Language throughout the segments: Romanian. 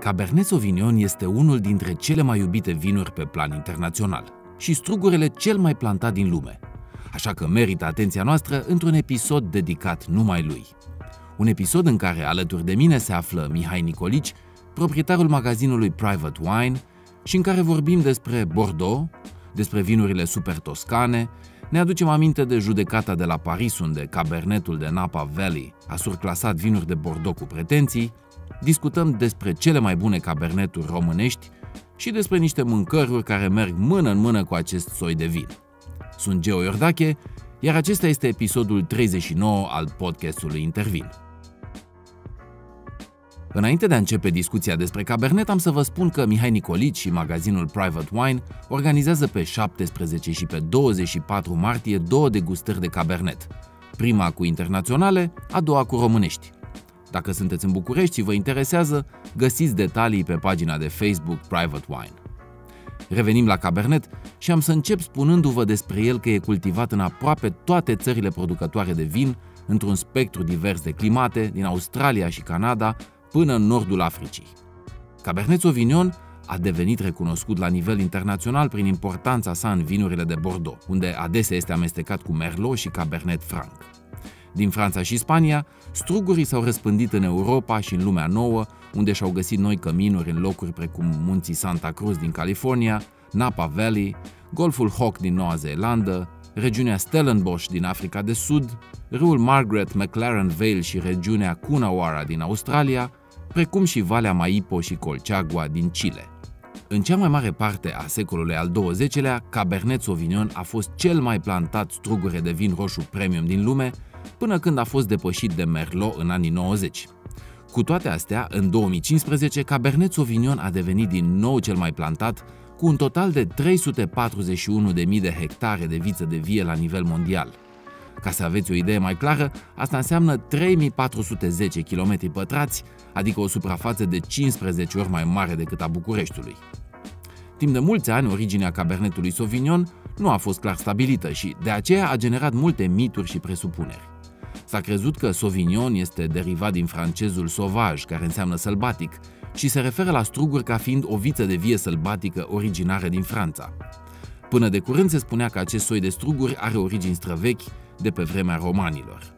Cabernet Sauvignon este unul dintre cele mai iubite vinuri pe plan internațional și strugurele cel mai plantat din lume. Așa că merită atenția noastră într-un episod dedicat numai lui. Un episod în care alături de mine se află Mihai Nicolici, proprietarul magazinului Private Wine, și în care vorbim despre Bordeaux, despre vinurile super toscane, ne aducem aminte de judecata de la Paris unde Cabernetul de Napa Valley a surclasat vinuri de Bordeaux cu pretenții, discutăm despre cele mai bune caberneturi românești și despre niște mâncăruri care merg mână în mână cu acest soi de vin. Sunt Geo Iordache, iar acesta este episodul 39 al podcastului Intervin. Înainte de a începe discuția despre Cabernet, am să vă spun că Mihai Nicolici și magazinul Private Wine organizează pe 17 și pe 24 martie două degustări de Cabernet. Prima cu internaționale, a doua cu românești. Dacă sunteți în București și vă interesează, găsiți detalii pe pagina de Facebook Private Wine. Revenim la Cabernet și am să încep spunându-vă despre el că e cultivat în aproape toate țările producătoare de vin, într-un spectru divers de climate, din Australia și Canada până în nordul Africii. Cabernet Sauvignon a devenit recunoscut la nivel internațional prin importanța sa în vinurile de Bordeaux, unde adesea este amestecat cu Merlot și Cabernet Franc. Din Franța și Spania, strugurii s-au răspândit în Europa și în lumea nouă, unde și-au găsit noi căminuri în locuri precum munții Santa Cruz din California, Napa Valley, Golful Hawk din Noua Zeelandă, regiunea Stellenbosch din Africa de Sud, râul Margaret McLaren Vale și regiunea Cunawara din Australia, precum și Valea Maipo și Colceagua din Chile. În cea mai mare parte a secolului al XX-lea, Cabernet Sauvignon a fost cel mai plantat strugure de vin roșu premium din lume, până când a fost depășit de Merlot în anii 90. Cu toate astea, în 2015, Cabernet Sauvignon a devenit din nou cel mai plantat, cu un total de 341.000 de hectare de viță de vie la nivel mondial. Ca să aveți o idee mai clară, asta înseamnă 3410 km pătrați, adică o suprafață de 15 ori mai mare decât a Bucureștiului. Timp de mulți ani, originea cabernetului Sauvignon nu a fost clar stabilită și de aceea a generat multe mituri și presupuneri. S-a crezut că Sauvignon este derivat din francezul sauvaj, care înseamnă sălbatic, și se referă la struguri ca fiind o viță de vie sălbatică originară din Franța. Până de curând se spunea că acest soi de struguri are origini străvechi de pe vremea romanilor.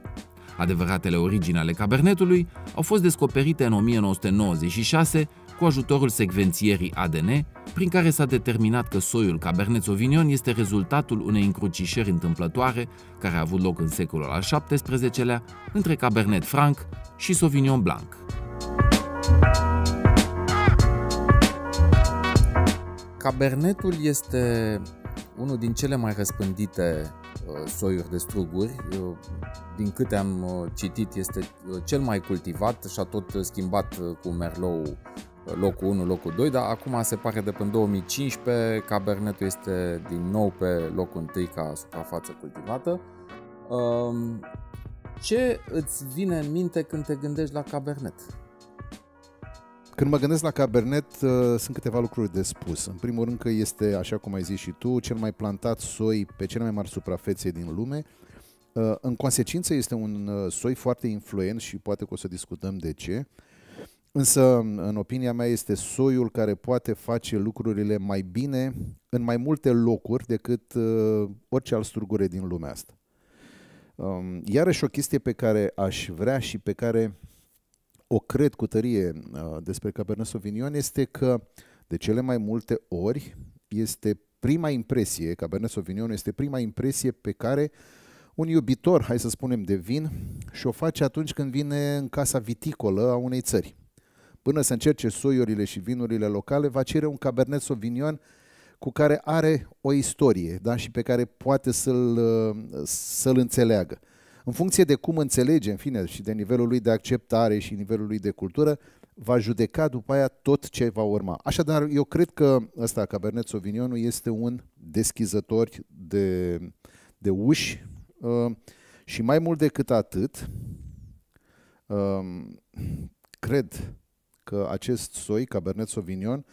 Adevăratele origini ale cabernetului au fost descoperite în 1996 cu ajutorul secvențierii ADN, prin care s-a determinat că soiul Cabernet Sauvignon este rezultatul unei încrucișări întâmplătoare care a avut loc în secolul al XVII-lea între Cabernet Franc și Sauvignon Blanc. Cabernetul este unul din cele mai răspândite uh, soiuri de struguri. Din câte am uh, citit, este uh, cel mai cultivat și a tot schimbat cu Merlot locul 1, locul 2, dar acum se pare de până 2015 cabernetul este din nou pe locul 1 ca suprafață cultivată. Um, ce îți vine în minte când te gândești la cabernet? Când mă gândesc la Cabernet, uh, sunt câteva lucruri de spus. În primul rând că este, așa cum ai zis și tu, cel mai plantat soi pe cele mai mari suprafețe din lume. Uh, în consecință este un uh, soi foarte influent și poate că o să discutăm de ce. Însă, în opinia mea, este soiul care poate face lucrurile mai bine în mai multe locuri decât uh, orice alt strugure din lumea asta. Um, iarăși o chestie pe care aș vrea și pe care o cred cu tărie uh, despre Cabernet Sauvignon este că de cele mai multe ori este prima impresie, Cabernet Sauvignon este prima impresie pe care un iubitor, hai să spunem, de vin și o face atunci când vine în casa viticolă a unei țări. Până să încerce soiurile și vinurile locale, va cere un Cabernet Sauvignon cu care are o istorie da? și pe care poate să-l, să-l înțeleagă. În funcție de cum înțelege, în fine, și de nivelul lui de acceptare și nivelul lui de cultură, va judeca după aia tot ce va urma. Așadar, eu cred că ăsta, Cabernet Sauvignon, este un deschizător de, de uși uh, și mai mult decât atât, uh, cred că acest soi, Cabernet Sauvignon,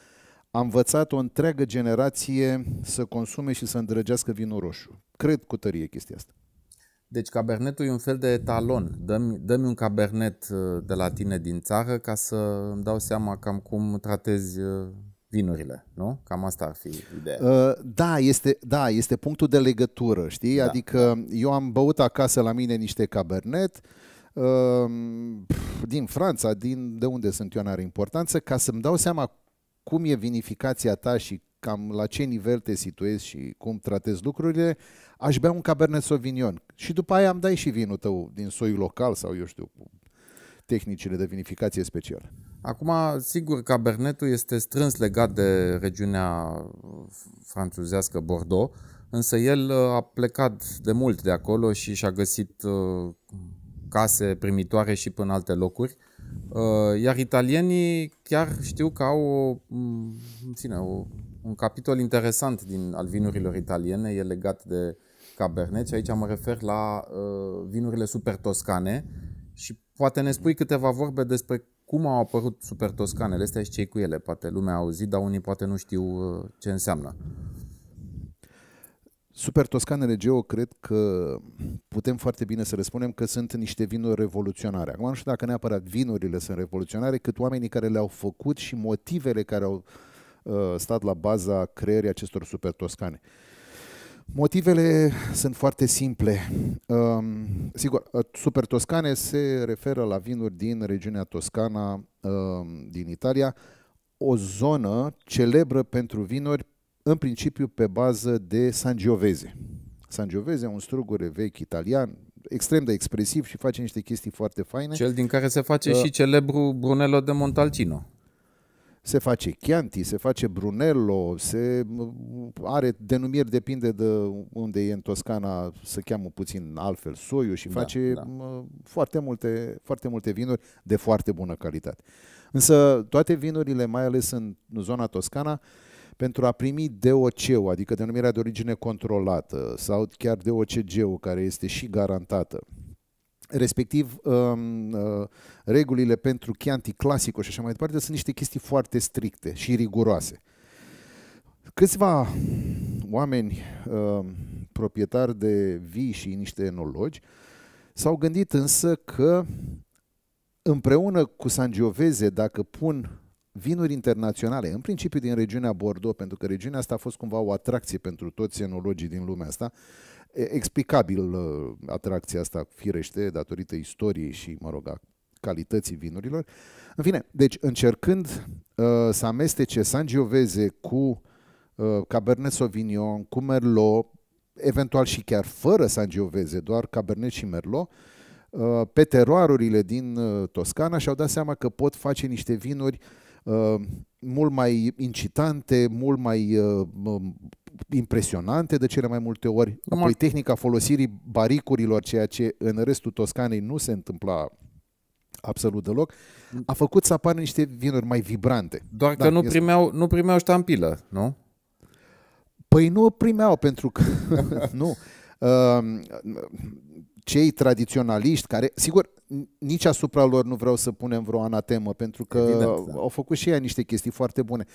a învățat o întreagă generație să consume și să îndrăgească vinul roșu. Cred cu tărie chestia asta. Deci cabernetul e un fel de etalon. Dă-mi, dă un cabernet uh, de la tine din țară ca să îmi dau seama cam cum tratezi uh, vinurile, nu? Cam asta ar fi ideea. Uh, da, este, da, este punctul de legătură, știi? Da. Adică da. eu am băut acasă la mine niște cabernet, uh, Ehm, din Franța, din de unde sunt eu, are importanță, ca să-mi dau seama cum e vinificația ta și cam la ce nivel te situezi și cum tratezi lucrurile, aș bea un Cabernet Sauvignon. Și după aia am dai și vinul tău din soiul local sau, eu știu, tehnicile de vinificație speciale. Acum, sigur, Cabernetul este strâns legat de regiunea franțuzească Bordeaux, însă el uh, a plecat de mult de acolo și și-a găsit uh, case primitoare și până alte locuri. Uh, iar italienii chiar știu că au o, mm, în fine, o, un capitol interesant din al vinurilor italiene, e legat de Cabernet și aici mă refer la uh, vinurile super toscane și poate ne spui câteva vorbe despre cum au apărut super toscanele astea și cei cu ele. Poate lumea a auzit, dar unii poate nu știu uh, ce înseamnă. Super Toscan Regeo cred că putem foarte bine să răspundem că sunt niște vinuri revoluționare. Acum nu știu dacă neapărat vinurile sunt revoluționare, cât oamenii care le-au făcut și motivele care au uh, stat la baza creării acestor Super Toscane. Motivele sunt foarte simple. Um, sigur, uh, Super Toscane se referă la vinuri din regiunea Toscana um, din Italia, o zonă celebră pentru vinuri în principiu pe bază de Sangiovese. e un strugure vechi italian, extrem de expresiv și face niște chestii foarte faine. Cel din care se face uh, și celebru Brunello de Montalcino. Se face Chianti, se face Brunello, se uh, are denumiri, depinde de unde e în Toscana, se cheamă puțin altfel soiu și da, face da. Uh, foarte, multe, foarte multe vinuri de foarte bună calitate. Însă toate vinurile, mai ales în zona Toscana, uh, pentru a primi DOC-ul, adică denumirea de origine controlată, sau chiar DOCG-ul, care este și garantată respectiv um, uh, regulile pentru Chianti Clasico și așa mai departe, sunt niște chestii foarte stricte și riguroase. Câțiva oameni uh, proprietari de vii și niște enologi s-au gândit însă că împreună cu sangioveze, dacă pun vinuri internaționale, în principiu din regiunea Bordeaux, pentru că regiunea asta a fost cumva o atracție pentru toți enologii din lumea asta, explicabil uh, atracția asta, firește, datorită istoriei și, mă rog, a calității vinurilor. În fine, deci încercând uh, să amestece Sangiovese cu uh, Cabernet Sauvignon, cu Merlot, eventual și chiar fără Sangiovese, doar Cabernet și Merlot, uh, pe teroarurile din uh, Toscana și-au dat seama că pot face niște vinuri uh, Uh, mult mai incitante, mult mai uh, impresionante de cele mai multe ori. Apoi tehnica folosirii baricurilor, ceea ce în restul Toscanei nu se întâmpla absolut deloc, a făcut să apară niște vinuri mai vibrante. Doar da, că nu, primeau, nu primeau ștampilă, nu? Păi nu primeau, pentru că... nu. Uh, cei tradiționaliști care, sigur, nici asupra lor nu vreau să punem vreo anatemă, pentru că Evident, da. au făcut și ei niște chestii foarte bune.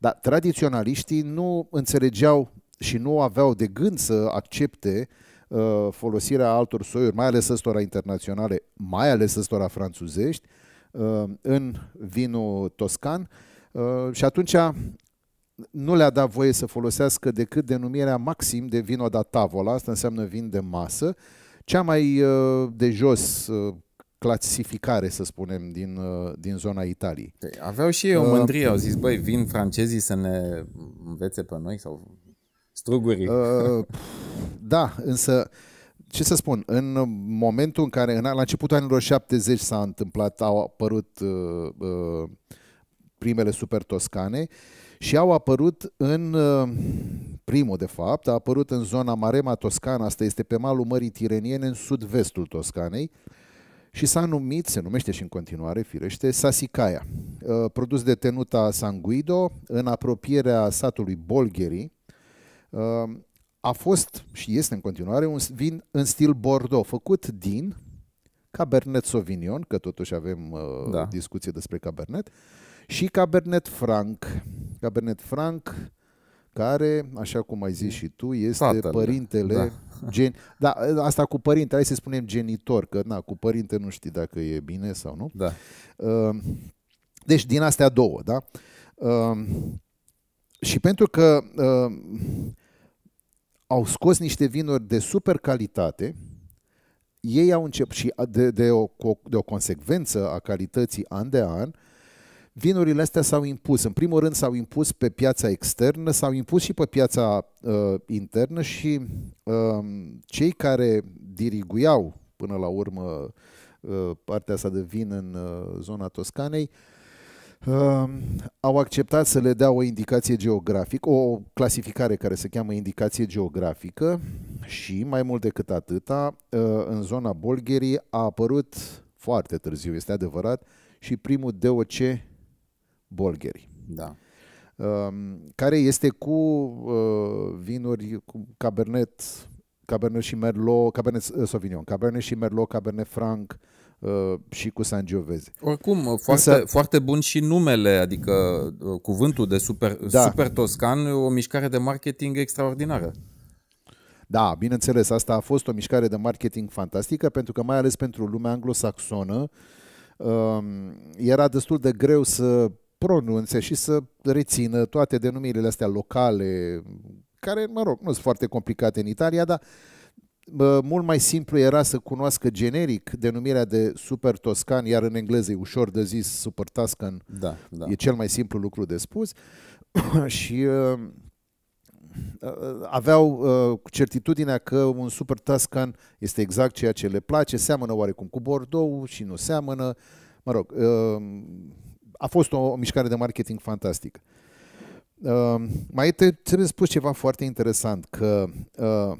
Dar tradiționaliștii nu înțelegeau și nu aveau de gând să accepte uh, folosirea altor soiuri, mai ales ăstora internaționale, mai ales ăstora franțuzești, uh, în vinul toscan. Uh, și atunci nu le-a dat voie să folosească decât denumirea maxim de vino da tavola, asta înseamnă vin de masă, uh, cea mai uh, de jos uh, clasificare, să spunem, din, uh, din zona Italiei. Păi, aveau și ei o mândrie, uh, au zis, băi, vin francezii să ne învețe pe noi sau strugurii. Uh, da, însă, ce să spun, în momentul în care, în, la începutul anilor 70 s-a întâmplat, au apărut uh, uh, primele super toscane și au apărut în uh, primul de fapt, a apărut în zona Marema Toscana, asta este pe malul Mării Tireniene, în sud-vestul Toscanei, și s-a numit, se numește și în continuare, firește, Sasicaia, uh, produs de tenuta Sanguido, în apropierea satului Bolgheri, uh, a fost și este în continuare un vin în stil Bordeaux, făcut din Cabernet Sauvignon, că totuși avem uh, da. discuție despre Cabernet, și Cabernet Franc. Cabernet Franc, care, așa cum ai zis și tu, este Tatăl, da. părintele da. gen... Da, asta cu părinte, hai să spunem genitor, că na, cu părinte nu știi dacă e bine sau nu. Da. Ehm, deci din astea două, da? Ehm, și pentru că ehm, au scos niște vinuri de super calitate, ei au început și de, de, o, de o consecvență a calității an de an, uh, vinurile astea s-au impus. În primul rând s-au impus pe piața externă, s-au impus și pe piața uh, internă și uh, cei care diriguiau până la urmă uh, partea asta de vin în uh, zona Toscanei Uh, au acceptat să le dea o indicație geografică, o clasificare care se cheamă indicație geografică și, mai mult decât atâta, uh, în zona Bolgherii a apărut foarte târziu, este adevărat, și primul DOC Bolgheri. Da. Um, care este cu uh, vinuri cu Cabernet, Cabernet și Merlot, Cabernet uh, Sauvignon, Cabernet și Merlot, Cabernet Franc, uh, și cu Sangiovese. Oricum, foarte, Însă... foarte bun și numele, adică cuvântul de super, da. super toscan, o mișcare de marketing extraordinară. Da, bineînțeles, asta a fost o mișcare de marketing fantastică, pentru că mai ales pentru lumea anglosaxonă um, era destul de greu să pronunțe și să rețină toate denumirile astea locale, care, mă rog, nu sunt foarte complicate în Italia, dar bă, mult mai simplu era să cunoască generic denumirea de Super Toscan, iar în engleză e ușor de zis Super Toscan, da, da. e cel mai simplu lucru de spus. și uh, uh, aveau uh, certitudinea că un Super Toscan este exact ceea ce le place, seamănă oarecum cu Bordeaux și nu seamănă. Mă rog, uh, a fost o mișcare de marketing fantastică. Uh, mai trebuie spus ceva foarte interesant, că uh,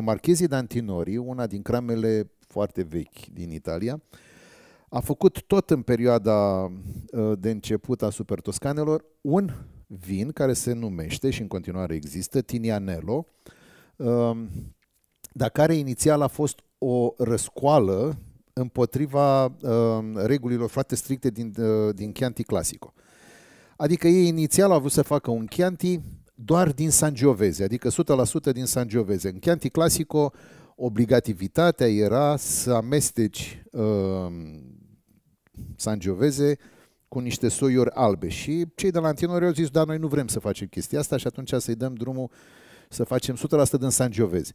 marchezii Dantinori, una din cramele foarte vechi din Italia, a făcut tot în perioada de început a Super Toscanelor un vin care se numește și în continuare există Tinianello, ehm, dar care inițial a fost o răscoală împotriva uh, regulilor foarte stricte din, uh, din Chianti Classico. Adică ei inițial au vrut să facă un Chianti doar din Sangiovese, adică 100% din Sangiovese. În Chianti Classico obligativitatea era să amesteci uh, Sangiovese cu niște soiuri albe și cei de la Antinori au zis, da, noi nu vrem să facem chestia asta și atunci să-i dăm drumul să facem 100% din Sangiovese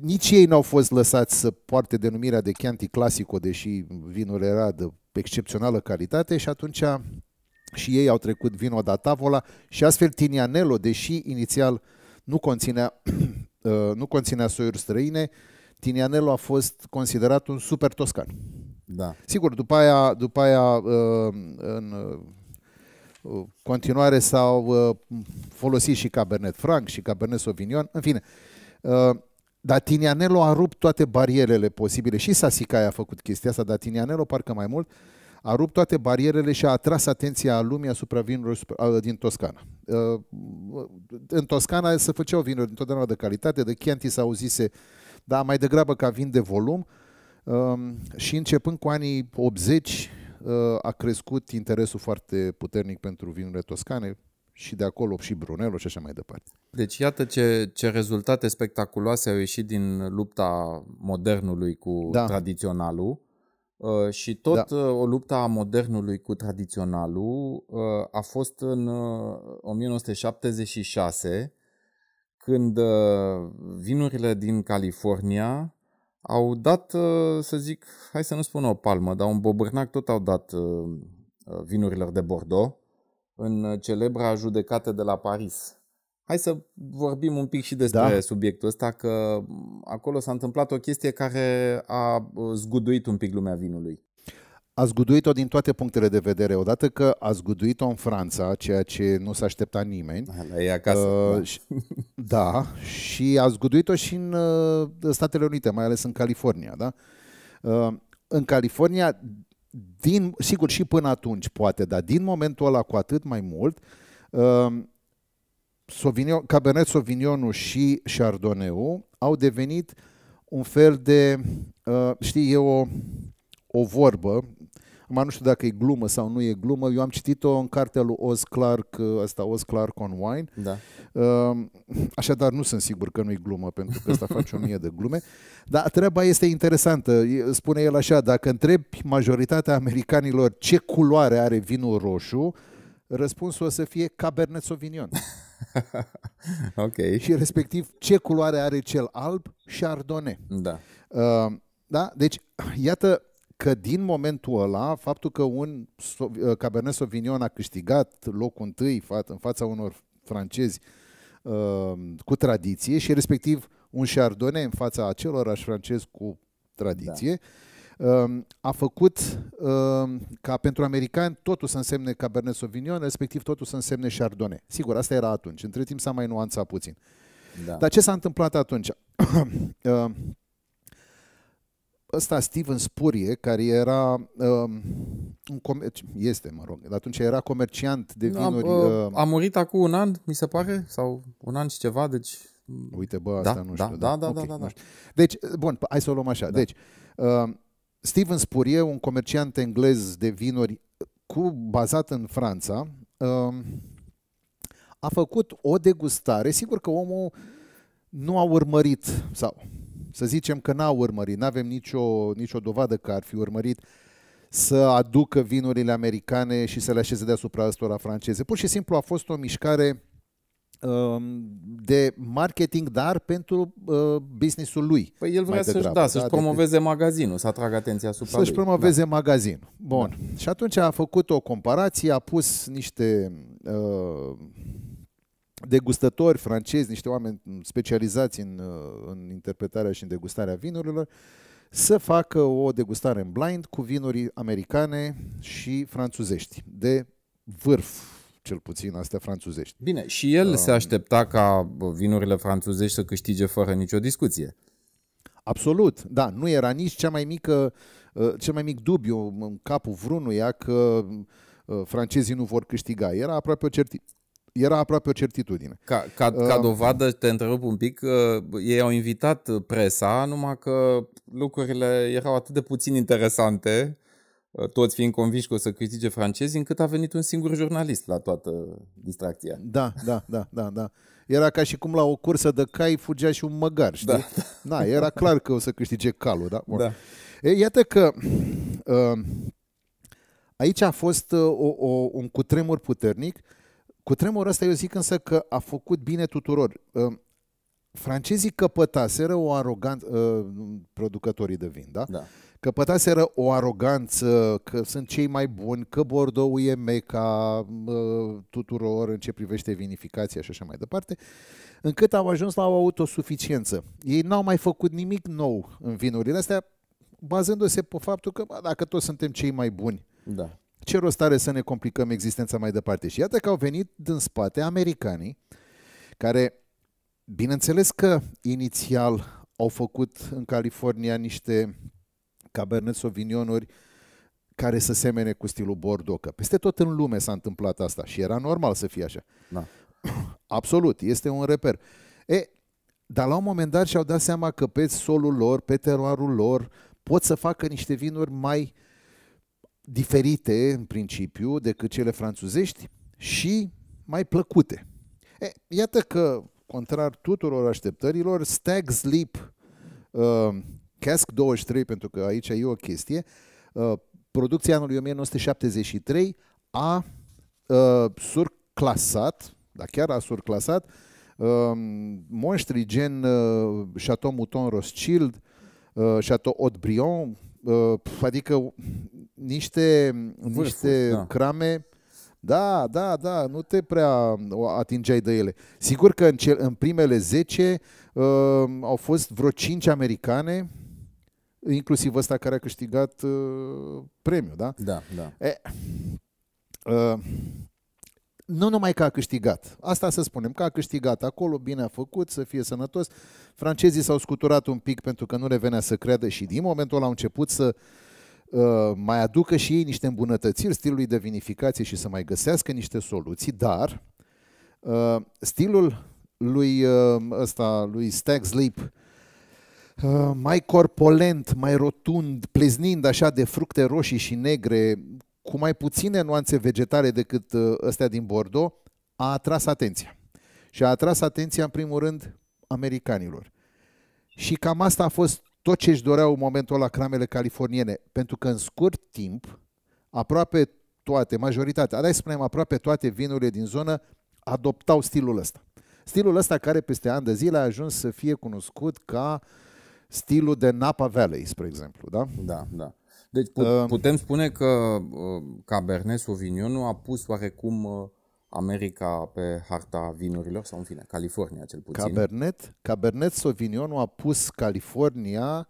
nici ei n-au fost lăsați să poarte denumirea de Chianti Classico, deși vinul era de excepțională calitate și atunci și ei au trecut vino da tavola și astfel Tinianello, deși inițial nu conținea, uh, nu conținea soiuri străine, Tinianello a fost considerat un super toscan. Da. Sigur, după aia, după aia uh, în uh, continuare s-au folosit și Cabernet Franc și Cabernet Sauvignon, în fine. Dar Tinianelo a rupt toate barierele posibile. Și Sasicaia a făcut chestia asta, dar Tinianelo parcă mai mult a rupt toate barierele și a atras atenția lumii asupra vinurilor din Toscana. Uh, uh, în Toscana se făceau vinuri întotdeauna de calitate, de Chianti s auzise, dar mai degrabă ca vin de volum. Um, și începând cu anii 80 uh, a crescut interesul foarte puternic pentru vinurile toscane și de acolo și Brunello și așa mai departe. Deci iată ce, ce rezultate spectaculoase au ieșit din lupta modernului cu da. tradiționalul uh, și tot da. Uh, o lupta a modernului cu tradiționalul uh, a fost în 1976 când vinurile din California au dat, să zic, hai să nu spun o palmă, dar un bobârnac tot au dat vinurilor de Bordeaux în uh, celebra judecată de la Paris. Hai să vorbim un pic și despre da. subiectul ăsta, că mm, acolo s-a întâmplat o chestie care a uh, zguduit un pic lumea vinului. A zguduit-o din toate punctele de vedere. Odată că a zguduit-o în Franța, ceea ce nu s-a aștepta nimeni. La ei acasă. Uh, da. Și, da, și a zguduit-o și în uh, Statele Unite, mai ales în California. Da? Uh, în California, din, sigur și până atunci poate, dar din momentul ăla cu atât mai mult, um, Sauvignon, Cabernet Sauvignonul și chardonnay au devenit un fel de, uh, știi, e o, o vorbă, Acum nu știu dacă e glumă sau nu e glumă. Eu am citit-o în cartea lui Oz Clark, asta Oz Clark on Wine. Da. Um, așadar, nu sunt sigur că nu e glumă, pentru că asta face o mie de glume. Dar treaba este interesantă. Spune el așa, dacă întrebi majoritatea americanilor ce culoare are vinul roșu, răspunsul o să fie Cabernet Sauvignon. ok. Și respectiv ce culoare are cel alb, Chardonnay. Da. Uh, da? Deci, iată, că din momentul ăla, faptul că un uh, Cabernet Sauvignon a câștigat locul întâi în fața unor francezi uh, cu tradiție și respectiv un Chardonnay în fața acelorași francezi cu tradiție, da. a făcut ca pentru americani totul să însemne Cabernet Sauvignon, respectiv totul să însemne Chardonnay. Sigur, asta era atunci. Între timp s-a mai nuanțat puțin. Da. Dar ce s-a întâmplat atunci? ăsta Steven Spurie, care era uh, un comer- este, mă rog, atunci era comerciant de da, vinuri. A, uh, a murit acum un an, mi se pare, sau un an și ceva, deci... Uite, bă, asta da, nu da, știu. Da, da, da, da, okay, da, da, da. Deci, bun, hai să o luăm așa. Da. Deci, uh, Steven Spurie, un comerciant englez de vinuri cu, bazat în Franța, uh, a făcut o degustare. Sigur că omul nu a urmărit, sau să zicem că n-a urmărit, nu avem nicio, nicio dovadă că ar fi urmărit să aducă vinurile americane și să le așeze deasupra astora franceze. Pur și simplu a fost o mișcare um, de marketing, dar pentru uh, businessul lui. Păi el vrea să-și, da, da, să-și da, promoveze de, magazinul, să atragă atenția asupra Să-și promoveze da. magazinul. Bun. Da. Și atunci a făcut o comparație, a pus niște uh, degustători francezi, niște oameni specializați în, uh, în interpretarea și în degustarea vinurilor, să facă o degustare în blind cu vinuri americane și franțuzești, de vârf, cel puțin astea franțuzești. Bine, și el uh, se aștepta ca vinurile franțuzești să câștige fără nicio discuție. Absolut, da, nu era nici cea mai mică, uh, cel mai mic dubiu în capul vrunuia că uh, francezii nu vor câștiga. Era aproape o certitudine era aproape o certitudine. Ca, ca, uh, ca dovadă, te întrerup un pic, uh, ei au invitat presa, numai că lucrurile erau atât de puțin interesante, uh, toți fiind convinși că o să critique francezii, încât a venit un singur jurnalist la toată distracția. Da, da, da, da, da. Era ca și cum la o cursă de cai fugea și un măgar, știi? Da, da. era clar că o să câștige calul, da? Bun. da. E, iată că uh, aici a fost o, o, un cutremur puternic uh, cu tremurul ăsta eu zic însă că a făcut bine tuturor. Ă, francezii căpătaseră o aroganță, producătorii de vin, da? Da. Căpătaseră o aroganță că sunt cei mai buni, că Bordeaux e meca ă, tuturor în ce privește vinificația și așa mai departe, încât au ajuns la o autosuficiență. Ei n-au mai făcut nimic nou în vinurile astea, bazându-se pe faptul că bă, dacă toți suntem cei mai buni, da. Ce rost are să ne complicăm existența mai departe? Și iată că au venit din spate americanii, care, bineînțeles că inițial au făcut în California niște Cabernet Sauvignonuri care să semene cu stilul Bordeaux, că peste tot în lume s-a întâmplat asta și era normal să fie așa. Da. Absolut, este un reper. E, dar la un moment dat și-au dat seama că pe solul lor, pe teroarul lor, pot să facă niște vinuri mai uh, diferite, în principiu, decât cele franțuzești și mai plăcute. E, iată că, contrar tuturor așteptărilor, Stag Sleep, uh, Cask 23, pentru că aici e o chestie, uh, producția anului 1973 a uh, surclasat, da chiar a surclasat, uh, monștri gen uh, Chateau Mouton Rothschild, uh, Chateau haute brion uh, adică niște, Vârful, niște da. crame da, da, da, nu te prea uh, atingeai de ele. Sigur că în, cel, în primele 10 uh, au fost vreo 5 americane, inclusiv ăsta care a câștigat uh, premiul, da? Da, da. E, uh, nu numai că a câștigat, asta să spunem, că a câștigat acolo, bine a făcut, să fie sănătos. Francezii s-au scuturat un pic pentru că nu le venea să creadă și din momentul ăla au început să uh, mai aducă și ei niște îmbunătățiri stilului de vinificație și să mai găsească niște soluții, dar uh, stilul lui uh, ăsta, lui Stag Sleep, uh, mai corpolent, mai rotund, pleznind așa de fructe roșii și negre, cu mai puține nuanțe vegetale decât ăstea uh, din Bordeaux, a atras atenția. Și a atras atenția, în primul rând, americanilor. Și cam asta a fost tot ce își doreau în momentul la cramele californiene, pentru că în scurt timp, aproape toate, majoritatea, hai să spunem aproape toate vinurile din zonă adoptau stilul ăsta. Stilul ăsta care peste ani de zile a ajuns să fie cunoscut ca stilul de Napa Valley, spre exemplu, da? Da, da. Deci putem spune că uh, Cabernet Sauvignon a pus oarecum uh, America pe harta vinurilor sau în fine, California cel puțin. Cabernet, Cabernet Sauvignon a pus California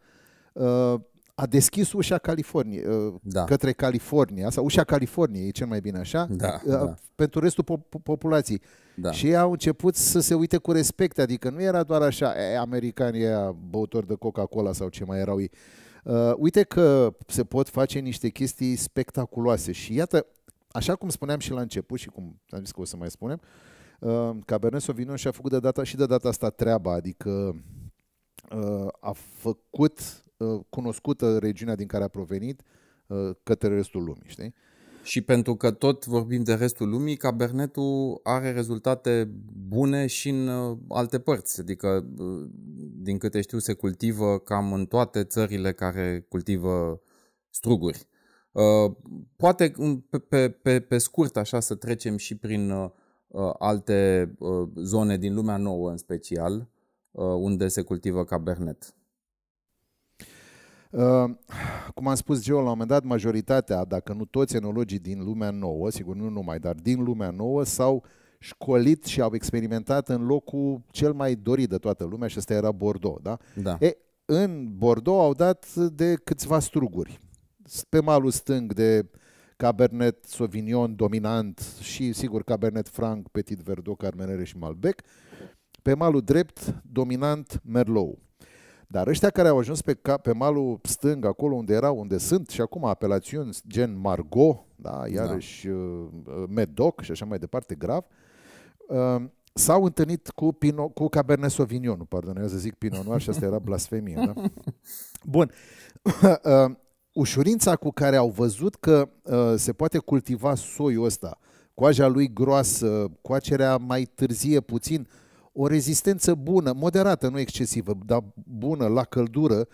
uh, a deschis ușa Californiei, da. către California, sau ușa Californiei, e cel mai bine așa, da, da. pentru restul po- populației. Da. Și ei au început să se uite cu respect, adică nu era doar așa, e, americanii băutori de Coca-Cola sau ce mai erau ei. Uh, uite că se pot face niște chestii spectaculoase și iată, așa cum spuneam și la început și cum am zis că o să mai spunem, uh, Cabernet Sauvignon și-a făcut de data și de data asta treaba, adică uh, a făcut uh, cunoscută regiunea din care a provenit uh, către restul lumii, știi? Și pentru că tot vorbim de restul lumii, Cabernetul are rezultate bune și în uh, alte părți. Adică uh, din câte știu, se cultivă cam în toate țările care cultivă struguri. Uh, poate pe, pe, pe scurt așa să trecem și prin uh, alte uh, zone din lumea nouă în special, unde se cultivă cabernet. Uh, cum am spus eu, la un moment dat, majoritatea, dacă nu toți enologii din lumea nouă, sigur nu numai, dar din lumea nouă, s-au uh, școlit și au experimentat în locul cel mai dorit de toată lumea și ăsta era Bordeaux. Da? Da. E, în Bordeaux au dat de câțiva struguri. Pe malul stâng de Cabernet Sauvignon dominant și, sigur, Cabernet Franc, Petit Verdot, Carmenere și Malbec. Pe malul drept, dominant Merlot. Dar ăștia care au ajuns pe, cap, pe malul stâng, acolo unde erau, unde sunt și acum apelațiuni gen Margot, da, da. iarăși da. Medoc și așa mai departe, grav, uh, Ehm, s-au întâlnit cu, Pino, cu Cabernet Sauvignon, pardon, eu să zic Pinot Noir și asta era blasfemie. Da? Bun. Ehm, ușurința cu care au văzut că ehm, se poate cultiva soiul ăsta, coaja lui groasă, coacerea mai târzie puțin, o rezistență bună, moderată, nu excesivă, dar bună la căldură, uh,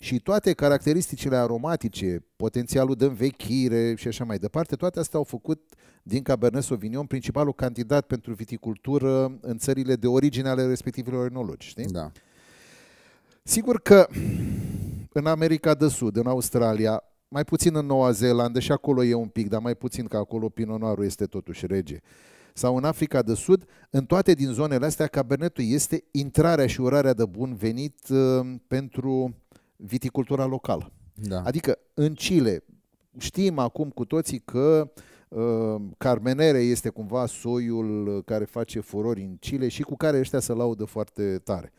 și toate caracteristicile aromatice, potențialul de învechire și așa mai departe, toate astea au făcut din Cabernet Sauvignon principalul candidat pentru viticultură în țările de origine ale respectivilor enologi, știi? Da. Sigur că în America de Sud, în Australia, mai puțin în Noua Zeelandă și acolo e un pic, dar mai puțin că acolo Pinot Noir este totuși rege. Sau în Africa de Sud, în toate din zonele astea, Cabernetul este intrarea și urarea de bun venit uh, pentru viticultura locală. Da. Adică în Chile știm acum cu toții că uh, Carmenere este cumva soiul care face furori în Chile și cu care ăștia se laudă foarte tare.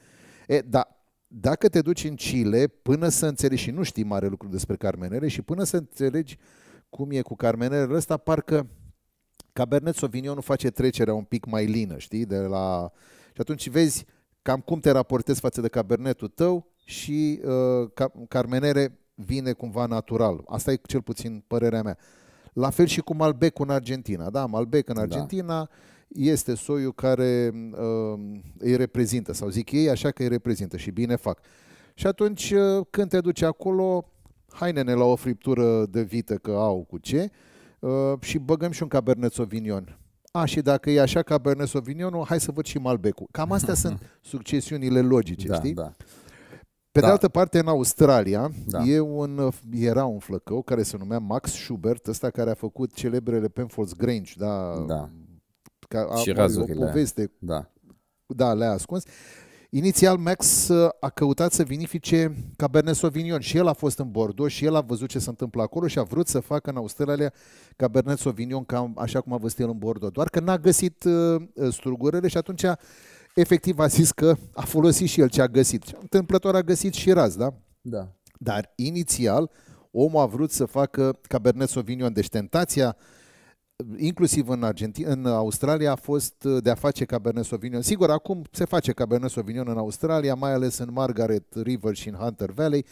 E, da, dacă te duci în Chile până să înțelegi și nu știi mare lucru despre Carmenere și până să înțelegi cum e cu Carmenere, ăsta, parcă Cabernet Sauvignon nu face trecerea un pic mai lină, știi, de la... Și atunci vezi cam cum te raportezi față de Cabernetul tău și uh, Carmenere vine cumva natural. Asta e cel puțin părerea mea. La fel și cu Malbec în Argentina. Da, Malbec în da. Argentina da. este soiul care uh, îi reprezintă, sau zic ei, așa că îi reprezintă și bine fac. Și atunci uh, când te duci acolo, hainene la o friptură de vită că au cu ce uh, și băgăm și un Cabernet Sauvignon. A, și dacă e așa Cabernet Sauvignonul, hai să văd și Malbecul. Cam astea sunt succesiunile logice, da, știi? Da. Pe da. de altă parte, în Australia da. e un, era un flăcău care se numea Max Schubert, ăsta care a făcut celebrele Penfolds Grange, da, da. Ca, a, și razurile. o poveste, da. da, le-a ascuns. Inițial, Max uh, a căutat să vinifice Cabernet Sauvignon și el a fost în Bordeaux și el a văzut ce se întâmplă acolo și a vrut să facă în Australia Cabernet Sauvignon, cam așa cum a văzut el în Bordeaux, doar că n-a găsit uh, uh strugurele și atunci a efectiv a zis că a folosit și el ce a găsit. întâmplător a găsit și raz, da? Da. Dar inițial omul a vrut să facă Cabernet Sauvignon, deci tentația inclusiv în, Argentin, în Australia a fost uh, de a face Cabernet Sauvignon. Sigur, acum se face Cabernet Sauvignon în Australia, mai ales în Margaret River și în Hunter Valley,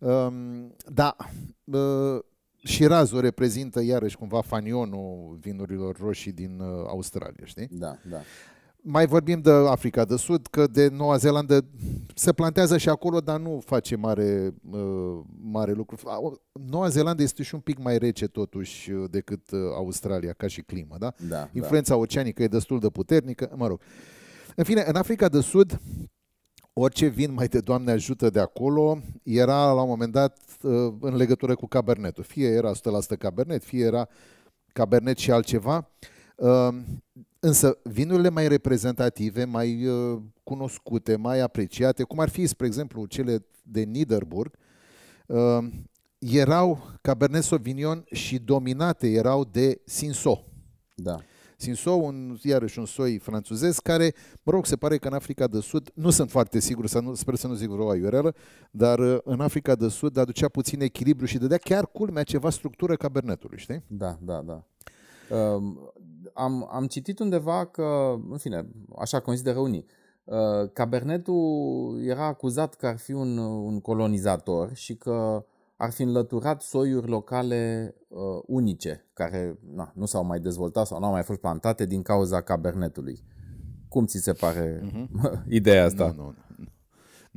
um, da, uh, și razul reprezintă iarăși cumva fanionul vinurilor roșii din uh, Australia, știi? Da, da mai vorbim de Africa de Sud, că de Noua Zeelandă se plantează și acolo, dar nu face mare, uh, mare lucru. Noua Zeelandă este și un pic mai rece totuși uh, decât uh, Australia ca și climă, da? da, da. Influența da. oceanică e destul de puternică, mă rog. În fine, în Africa de Sud, orice vin mai de Doamne ajută de acolo era la un moment dat în legătură cu cabernetul. Fie era 100% cabernet, fie era cabernet și altceva. Însă vinurile mai reprezentative, mai uh, cunoscute, mai apreciate, cum ar fi, spre exemplu, cele de Niederburg, uh, erau Cabernet Sauvignon și dominate erau de Sinso. Da. Sinso, un, iarăși un soi franțuzez, care, mă rog, se pare că în Africa de Sud, nu sunt foarte sigur, să nu, sper să nu zic vreo aiurelă, dar uh, în Africa de Sud aducea puțin echilibru și dădea chiar culmea ceva structură cabernetului, știi? Da, da, da. Um, am, am citit undeva că, în fine, așa consideră unii, uh, Cabernetul era acuzat că ar fi un, un colonizator și că ar fi înlăturat soiuri locale uh, unice, care na, nu s-au mai dezvoltat sau nu au mai fost plantate din cauza cabernetului. Cum ți se pare uh-huh. ideea asta? Nu, nu, nu.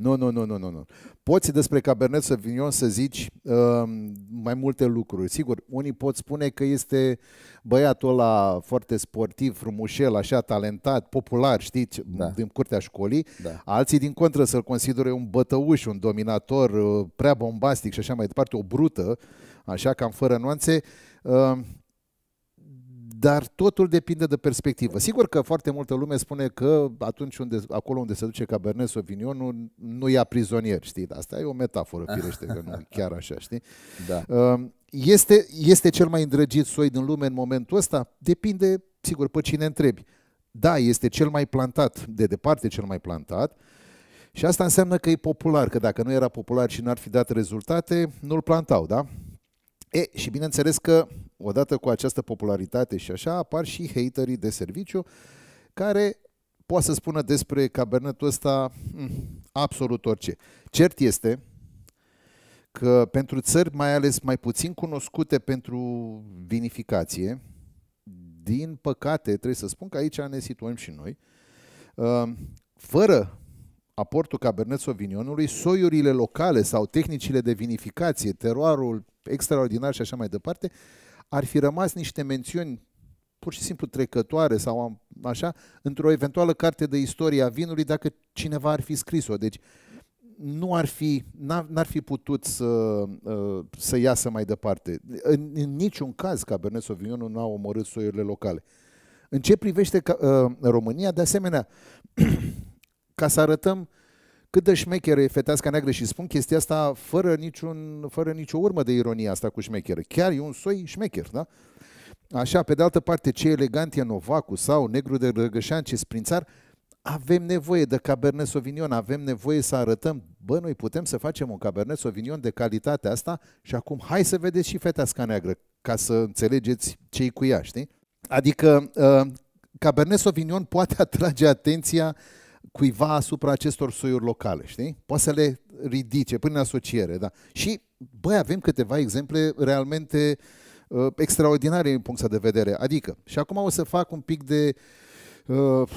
Nu, nu, nu, nu, nu, nu. Poți despre Cabernet Sauvignon să zici uh, mai multe lucruri. Sigur, unii pot spune că este băiatul ăla foarte sportiv, frumușel, așa, talentat, popular, știți, da. din curtea școlii. Da. Alții, din contră, să-l considere un bătăuș, un dominator uh, prea bombastic și așa mai departe, o brută, așa, cam fără nuanțe. Uh, dar totul depinde de perspectivă. Sigur că foarte multă lume spune că atunci unde, acolo unde se duce Cabernet Sauvignon nu, nu ia prizonier, știi? Asta e o metaforă, firește, că nu chiar așa, știi? Da. Ehm, este, este cel mai îndrăgit soi din lume în momentul ăsta? Depinde, sigur, pe cine întrebi. Da, este cel mai plantat, de departe cel mai plantat, și asta înseamnă că e popular, că dacă nu era popular și n-ar fi dat rezultate, nu-l plantau, da? E, și bineînțeles că odată cu această popularitate și așa, apar și haterii de serviciu care poate să spună despre cabernetul ăsta mm, absolut orice. Cert este că pentru țări mai ales mai puțin cunoscute pentru vinificație, din păcate trebuie să spun că aici ne situăm și noi, uh, fără aportul Cabernet Sauvignonului, soiurile locale sau tehnicile de vinificație, teroarul extraordinar și așa mai departe, ar fi rămas niște mențiuni pur și simplu trecătoare sau așa, într-o eventuală carte de istorie a vinului dacă cineva ar fi scris-o. Deci nu ar fi, n-ar fi putut să, ă, să iasă mai departe. În, în niciun caz Cabernet Sauvignon nu a omorât soiurile locale. În ce privește ca, uh, România, de asemenea, ca să arătăm uh, cât de șmecher e fetească neagră și spun chestia asta fără, niciun, fără nicio urmă de ironie asta cu șmecher. Chiar e un soi șmecher, da? Așa, pe de altă parte, ce elegant e Novacu sau negru de Răgășan, ce sprințar, avem nevoie de Cabernet Sauvignon, avem nevoie să arătăm, bă, noi putem să facem un Cabernet Sauvignon de calitate asta și acum hai să vedeți și fetească neagră, ca să înțelegeți ce i cu ea, știi? Adică, uh, Cabernet Sauvignon poate atrage atenția uh, cuiva asupra acestor soiuri locale, știi? Poate să le ridice în asociere, da. Și, băi, avem câteva exemple realmente uh, extraordinare în punct de vedere. Adică, și acum o să fac un pic de uh,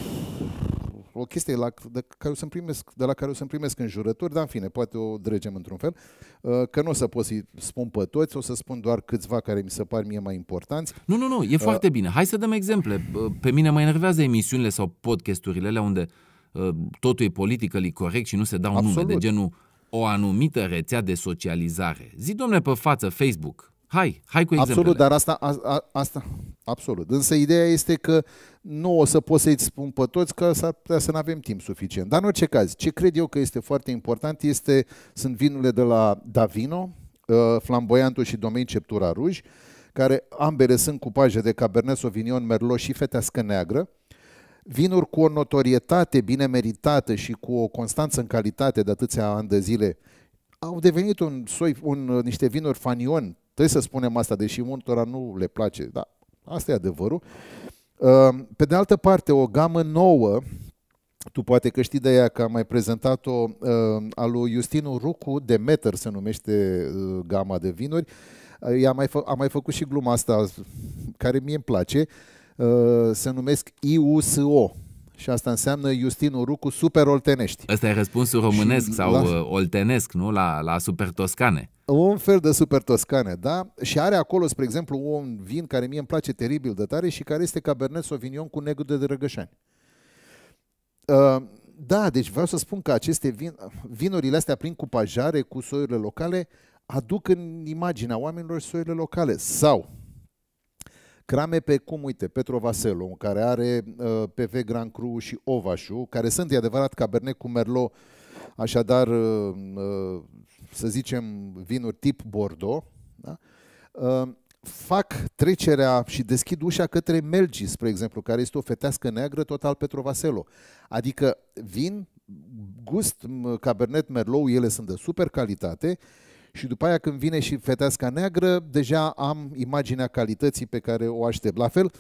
o chestie la, de, care o să primesc, de la care o să-mi primesc în jurături, dar în fine, poate o dregem într-un fel, uh, că nu o să pot să-i spun pe toți, o să spun doar câțiva care mi se par mie mai importanți. Nu, nu, nu, e uh, foarte bine. Hai să dăm exemple. Pe mine mă enervează emisiunile sau podcasturile alea unde Uh, totul e politică corect și nu se dau Absolut. nume de genul o anumită rețea de socializare. Zi, domnule, pe față, Facebook. Hai, hai cu exemplele. Absolut, dar asta, a, a, asta, absolut. Însă ideea este că nu o să pot să-i spun pe toți că s-ar putea să nu avem timp suficient. Dar în orice caz, ce cred eu că este foarte important este, sunt vinurile de la Davino, uh, Flamboyantul și Domeni Ceptura Ruj, care ambele sunt cupaje de Cabernet Sauvignon, Merlot și Fetească Neagră, vinuri cu o notorietate bine meritată și cu o constanță în calitate de atâția ani de zile au devenit un soi, un, niște vinuri fanion. Trebuie să spunem asta, deși multora nu le place, dar asta e adevărul. Ehm, pe de altă parte, o gamă nouă, tu poate că știi de ea că am mai prezentat-o, ehm, a lui Justinu Rucu, Demeter se numește ehm, gama de vinuri, I-a mai fă, a mai făcut și gluma asta, care mie îmi place, uh, Uh, se numesc IUSO. Și asta înseamnă Justin Urucu Super Oltenești. Ăsta e răspunsul românesc și sau la... Uh, oltenesc, nu? La, la Super Toscane. Un fel de super toscane, da? Și are acolo, spre exemplu, un vin care mie îmi place teribil de tare și care este Cabernet Sauvignon cu negru de drăgășani. Uh, da, deci vreau să spun că aceste vin, vinurile astea prin cupajare cu soiurile locale aduc în imaginea oamenilor soiurile locale. Sau, Crame pe cum, uite, Petro Vaselu, care are uh, PV Grand Cru și Ovașu, care sunt, de adevărat, Cabernet cu Merlot, așadar, uh, uh, să zicem, vinuri tip Bordeaux, da? uh, fac trecerea și deschid ușa către Melgis, spre exemplu, care este o fetească neagră total Petro Vaselu. Adică vin, gust Cabernet Merlot, ele sunt de super calitate, uh, și după aia când vine și feteasca neagră, deja am imaginea calității pe care o aștept. La fel,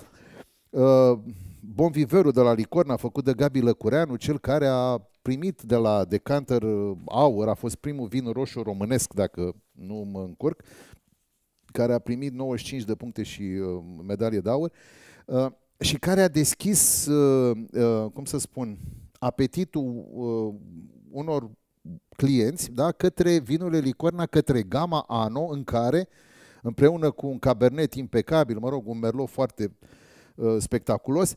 uh, Bon Viverul de la Licorna, făcut de Gabi Lăcureanu, cel care a primit de la Decanter uh, Aur, a fost primul vin roșu românesc, dacă nu mă încurc, care a primit 95 de puncte și uh, medalie de aur și care a deschis, cum să spun, apetitul unor clienți da, către vinurile licorna, către gama Ano, în care, împreună cu un cabernet impecabil, mă rog, un merlot foarte uh, spectaculos,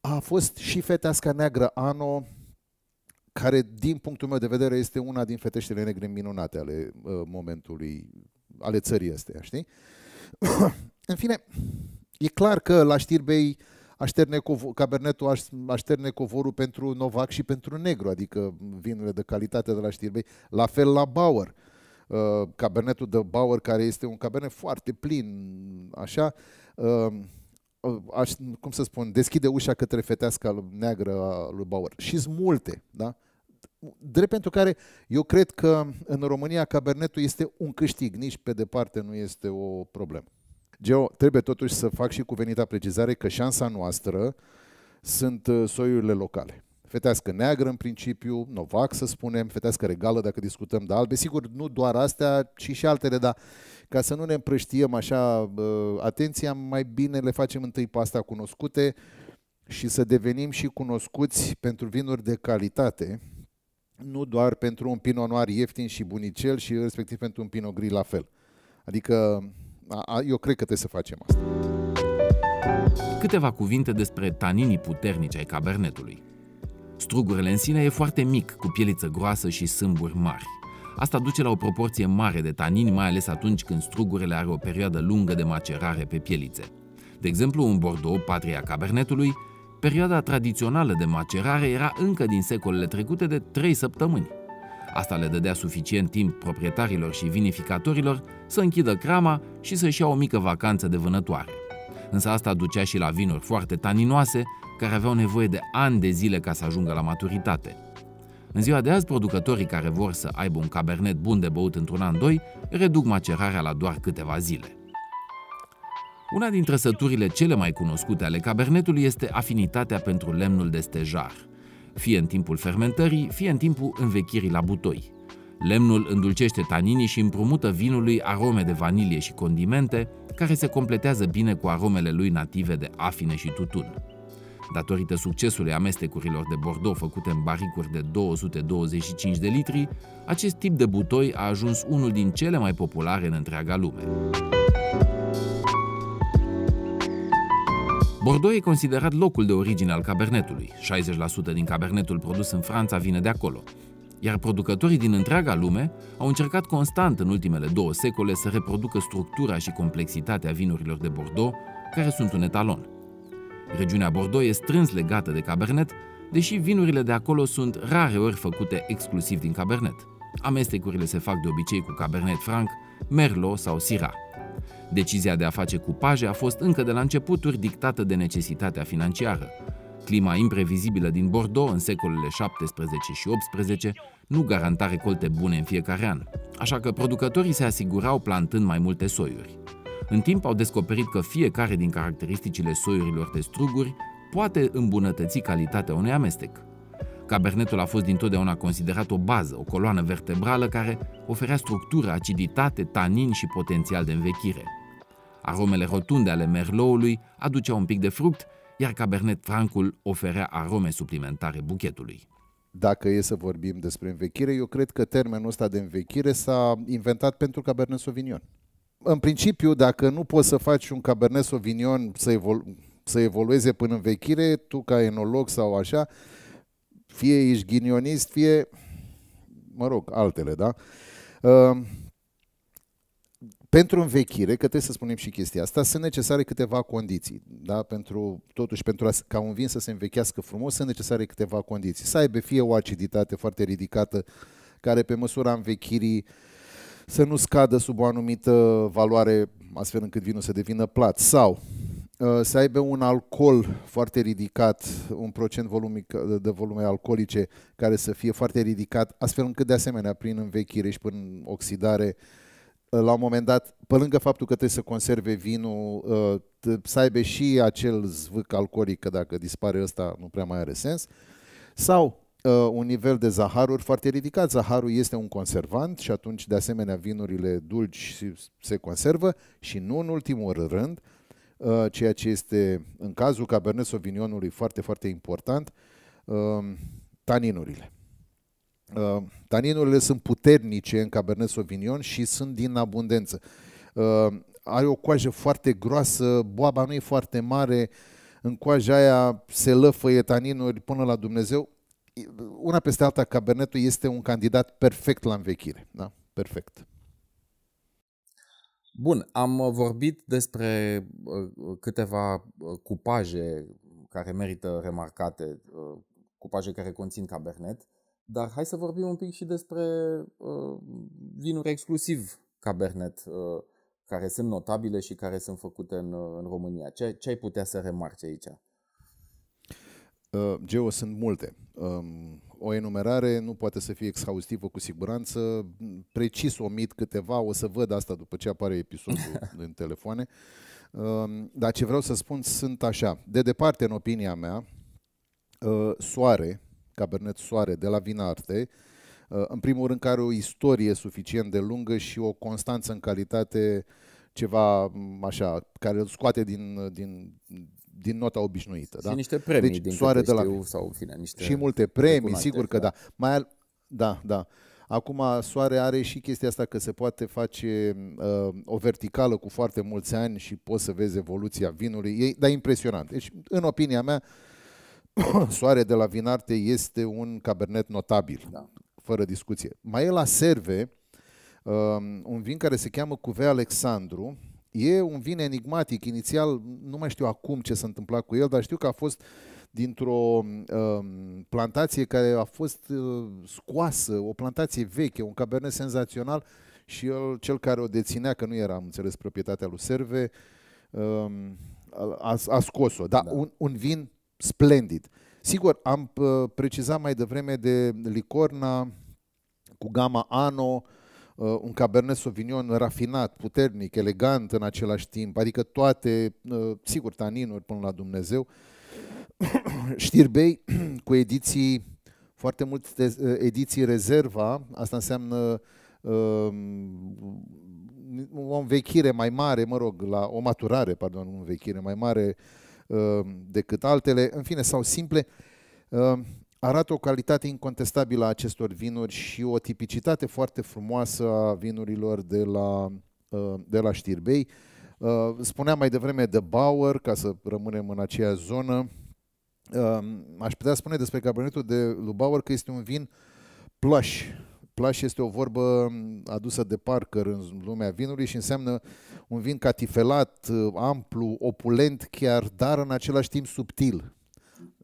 a fost și feteasca neagră Ano, care, din punctul meu de vedere, este una din feteștele negre minunate ale uh, momentului, ale țării astea, știi? în fine, e clar că la știrbei uh, așterne covo- cabernetul aș, așterne covorul pentru Novac și pentru Negru, adică vinurile de calitate de la Știrbei, la fel la Bauer. Uh, cabernetul de Bauer, care este un cabernet foarte plin, așa, uh, uh aș, cum să spun, deschide ușa către fetească neagră a lui Bauer. și multe, da? Drept pentru care eu cred că în România cabernetul este un câștig, nici pe departe nu este o problemă. Geo, trebuie totuși să fac și cu venita precizare că șansa noastră sunt uh, soiurile locale. Fetească neagră în principiu, Novac să spunem, fetească regală dacă discutăm de albe. Sigur, nu doar astea, ci și altele, dar ca să nu ne împrăștiem așa uh, atenția, mai bine le facem întâi pe astea cunoscute și să devenim și cunoscuți pentru vinuri de calitate, nu doar pentru un pinot noir ieftin și bunicel și respectiv pentru un pinot gri la fel. Adică eu cred că trebuie să facem asta. Câteva cuvinte despre taninii puternici ai cabernetului. Strugurele în sine e foarte mic, cu pieliță groasă și sâmburi mari. Asta duce la o proporție mare de tanini, mai ales atunci când strugurele are o perioadă lungă de macerare pe pielițe. De exemplu, în Bordeaux, patria cabernetului, perioada tradițională de macerare era încă din secolele trecute de 3 săptămâni. Asta le dădea suficient timp proprietarilor și vinificatorilor să închidă crama și să-și ia o mică vacanță de vânătoare. Însă asta ducea și la vinuri foarte taninoase, care aveau nevoie de ani de zile ca să ajungă la maturitate. În ziua de azi, producătorii care vor să aibă un cabernet bun de băut într-un an-doi reduc macerarea la doar câteva zile. Una dintre săturile cele mai cunoscute ale cabernetului este afinitatea pentru lemnul de stejar – fie în timpul fermentării, fie în timpul învechirii la butoi. Lemnul îndulcește taninii și împrumută vinului arome de vanilie și condimente, care se completează bine cu aromele lui native de afine și tutun. Datorită succesului amestecurilor de Bordeaux făcute în baricuri de 225 de litri, acest tip de butoi a ajuns unul din cele mai populare în întreaga lume. Bordeaux e considerat locul de origine al cabernetului. 60% din cabernetul produs în Franța vine de acolo. Iar producătorii din întreaga lume au încercat constant în ultimele două secole să reproducă structura și complexitatea vinurilor de Bordeaux, care sunt un etalon. Regiunea Bordeaux e strâns legată de Cabernet, deși vinurile de acolo sunt rare ori făcute exclusiv din Cabernet. Amestecurile se fac de obicei cu Cabernet Franc, Merlot sau Syrah. Decizia de a face cupaje a fost încă de la începuturi dictată de necesitatea financiară. Clima imprevizibilă din Bordeaux în secolele 17 și 18 nu garanta recolte bune în fiecare an, așa că producătorii se asigurau plantând mai multe soiuri. În timp au descoperit că fiecare din caracteristicile soiurilor de struguri poate îmbunătăți calitatea unui amestec. Cabernetul a fost dintotdeauna considerat o bază, o coloană vertebrală care oferea structură, aciditate, tanin și potențial de învechire. Aromele rotunde ale merloului aduceau un pic de fruct, iar Cabernet Francul oferea arome suplimentare buchetului dacă e să vorbim despre învechire, eu cred că termenul ăsta de învechire s-a inventat pentru Cabernet Sauvignon. În principiu, dacă nu poți să faci un Cabernet Sauvignon să, evolu- să evolueze până în vechire, tu ca enolog sau așa, fie ești ghinionist, fie, mă rog, altele, da? Uh, pentru învechire, că trebuie să spunem și chestia asta, sunt necesare câteva condiții. Da? Pentru, totuși, pentru a, ca un vin să se învechească frumos, sunt necesare câteva condiții. Să aibă fie o aciditate foarte ridicată, care pe măsura învechirii să nu scadă sub o anumită valoare, astfel încât vinul să devină plat. Sau ă, să aibă un alcool foarte ridicat, un procent volumic, ă, de volume alcoolice care să fie foarte ridicat, astfel încât de asemenea prin învechire și prin oxidare Uh, la un moment dat, pe lângă faptul că trebuie să conserve vinul, uh, să aibă și acel zvâc alcoolic, că dacă dispare ăsta nu prea mai are sens, sau uh, un nivel de zaharuri foarte ridicat. Zaharul este un conservant și atunci, de asemenea, vinurile dulci se conservă și nu în ultimul rând, ceea ce este, în cazul Cabernet Sauvignonului, foarte, foarte important, taninurile. Uh, taninurile sunt puternice în Cabernet Sauvignon și sunt din abundență. Uh, are o coajă foarte groasă, boaba nu e foarte mare, în coaja aia se lăfăie taninuri până la Dumnezeu. Una peste alta, Cabernetul este un candidat perfect la învechire. Da? Perfect. Bun, am vorbit despre uh, câteva uh, cupaje care merită remarcate, uh, cupaje care conțin Cabernet. Dar hai să vorbim un pic și despre uh, vinuri exclusiv Cabernet, uh, care sunt notabile și care sunt făcute în, uh, în România. Ce, ce ai putea să remarci aici? Uh, Geo, sunt multe. Um, o enumerare nu poate să fie exhaustivă cu siguranță. Precis omit câteva, o să văd asta după ce apare episodul în telefoane. Um, dar ce vreau să spun sunt așa. De departe, în opinia mea, uh, soare, Cabernet Soare de la Vinarte, uh, în primul rând, care o istorie suficient de lungă și o constanță în calitate ceva mm, așa, care îl scoate din, din, din nota obișnuită. Și da? niște premii deci, din soare de la știu, sau în fine, niște Și multe premii, sigur că da. da. Mai al... Da, da. Acum, soare are și chestia asta că se poate face uh, o verticală cu foarte mulți ani și poți să vezi evoluția vinului. E, dar impresionant. Deci, în opinia mea, uh, Soare de la Vinarte este un cabernet notabil, da. fără discuție. Mai e la serve um, un vin care se cheamă Cuvea Alexandru. E un vin enigmatic. Inițial, nu mai știu acum ce s-a întâmplat cu el, dar știu că a fost dintr-o um, plantație care a fost uh, scoasă, o plantație veche, un cabernet senzațional și el, cel care o deținea, că nu era, am înțeles, proprietatea lui Serve, um, a, a scos-o. Dar da. un, un vin splendid. Sigur, am uh, precizat mai devreme de licorna cu gama Ano, uh, un Cabernet Sauvignon rafinat, puternic, elegant în același timp, adică toate, uh, sigur, taninuri până la Dumnezeu, știrbei cu ediții, foarte multe ediții rezerva, asta înseamnă um, o învechire mai mare, mă rog, la o maturare, pardon, o învechire mai mare Um, decât altele, în fine, sau simple, um, arată o calitate incontestabilă a acestor vinuri și o tipicitate foarte frumoasă a vinurilor de la, um, de la Știrbei. Uh, spuneam mai devreme de Bauer, ca să rămânem în aceea zonă. Aș putea spune despre Cabernetul de Lubauer că este un vin plush, Plaș este o vorbă adusă de Parker în lumea vinului și înseamnă un vin catifelat, uh, amplu, opulent chiar, dar în același timp subtil.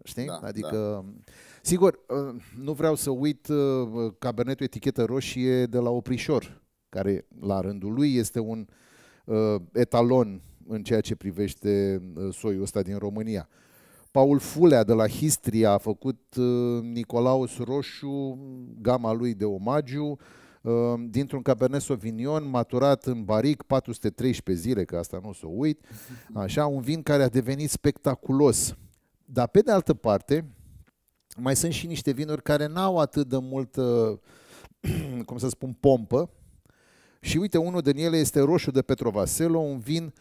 Știi? Da, adică, da. sigur, uh, nu vreau să uit uh, cabernetul etichetă roșie de la Oprișor, care la rândul lui este un etalon în ceea ce privește soiul ăsta din România. Paul Fulea de la Histria a făcut uh, Nicolaus Roșu, gama lui de omagiu, uh, dintr-un Cabernet Sauvignon maturat în baric 413 zile, că asta nu o să uit, așa, un vin care a devenit spectaculos. Dar pe de altă parte, mai sunt și niște vinuri care n-au atât de multă, cum să spun, pompă. Și uite, unul din ele este Roșu de Petrovaselo, un vin uh,